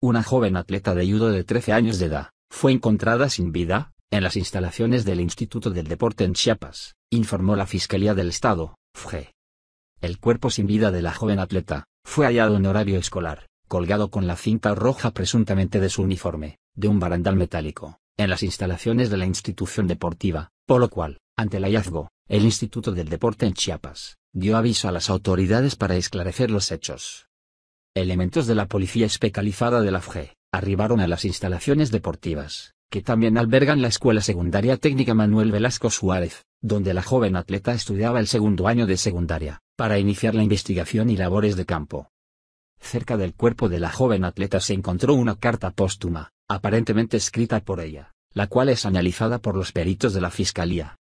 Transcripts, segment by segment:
una joven atleta de judo de 13 años de edad, fue encontrada sin vida, en las instalaciones del Instituto del Deporte en Chiapas, informó la Fiscalía del Estado, FG. El cuerpo sin vida de la joven atleta, fue hallado en horario escolar, colgado con la cinta roja presuntamente de su uniforme, de un barandal metálico, en las instalaciones de la institución deportiva, por lo cual, ante el hallazgo, el Instituto del Deporte en Chiapas, dio aviso a las autoridades para esclarecer los hechos. Elementos de la policía especializada de la FGE arribaron a las instalaciones deportivas, que también albergan la Escuela Secundaria Técnica Manuel Velasco Suárez, donde la joven atleta estudiaba el segundo año de secundaria, para iniciar la investigación y labores de campo. Cerca del cuerpo de la joven atleta se encontró una carta póstuma, aparentemente escrita por ella, la cual es analizada por los peritos de la Fiscalía,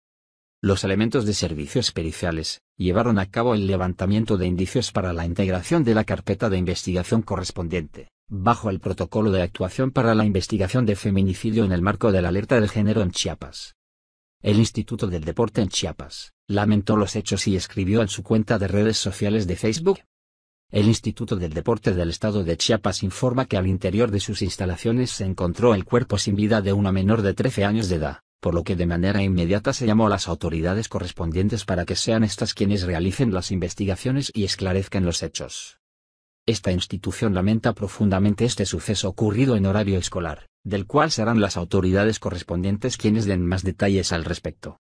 los elementos de servicios periciales, llevaron a cabo el levantamiento de indicios para la integración de la carpeta de investigación correspondiente, bajo el protocolo de actuación para la investigación de feminicidio en el marco de la alerta de género en Chiapas. El Instituto del Deporte en Chiapas, lamentó los hechos y escribió en su cuenta de redes sociales de Facebook. El Instituto del Deporte del Estado de Chiapas informa que al interior de sus instalaciones se encontró el cuerpo sin vida de una menor de 13 años de edad por lo que de manera inmediata se llamó a las autoridades correspondientes para que sean estas quienes realicen las investigaciones y esclarezcan los hechos. Esta institución lamenta profundamente este suceso ocurrido en horario escolar, del cual serán las autoridades correspondientes quienes den más detalles al respecto.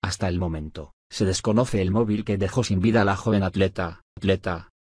Hasta el momento, se desconoce el móvil que dejó sin vida a la joven atleta, atleta,